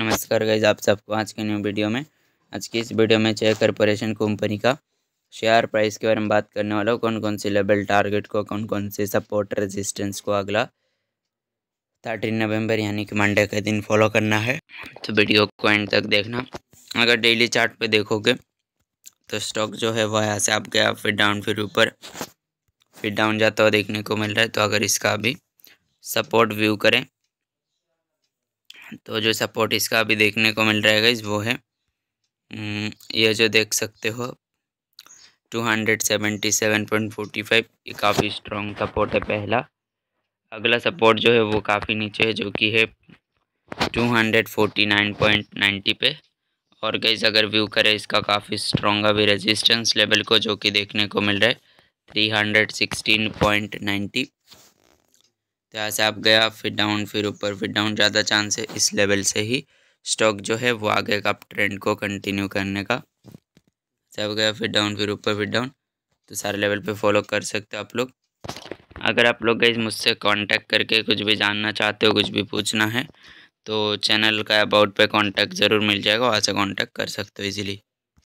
नमस्कार गाइज आप सबको आज के न्यू वीडियो में आज की इस वीडियो में चेयर कॉरपोरेशन कंपनी का शेयर प्राइस के बारे में बात करने वाला हूँ कौन कौन से लेवल टारगेट को कौन कौन से सपोर्ट रेजिस्टेंस को अगला थर्टीन नवंबर यानी कि मंडे के दिन फॉलो करना है तो वीडियो को एंड तक देखना अगर डेली चार्ट पे देखोगे तो स्टॉक जो है वह यहाँ से आप गया फिर डाउन फिर ऊपर फिर डाउन जाता हुआ देखने को मिल रहा है तो अगर इसका अभी सपोर्ट व्यू करें तो जो सपोर्ट इसका अभी देखने को मिल रहा है वो है हम्म, ये जो देख सकते हो two hundred seventy seven point forty five ये काफ़ी स्ट्रॉन्ग सपोर्ट है पहला अगला सपोर्ट जो है वो काफ़ी नीचे है जो कि है two hundred forty nine point ninety पे और गईज अगर व्यू करें इसका काफ़ी स्ट्रॉन्ग अभी रेजिस्टेंस लेवल को जो कि देखने को मिल रहा है three hundred sixteen point ninety तो यहाँ से आप गया फिर डाउन फिर ऊपर फिर डाउन ज़्यादा चांस है इस लेवल से ही स्टॉक जो है वो आगे का ट्रेंड को कंटिन्यू करने का सब अच्छा, गया फिर डाउन फिर ऊपर फिर डाउन तो सारे लेवल पे फॉलो कर सकते हो आप लोग अगर आप लोग गई मुझसे कांटेक्ट करके कुछ भी जानना चाहते हो कुछ भी पूछना है तो चैनल का अबाउट पे कांटेक्ट ज़रूर मिल जाएगा वहाँ से कॉन्टैक्ट कर सकते हो ईज़िली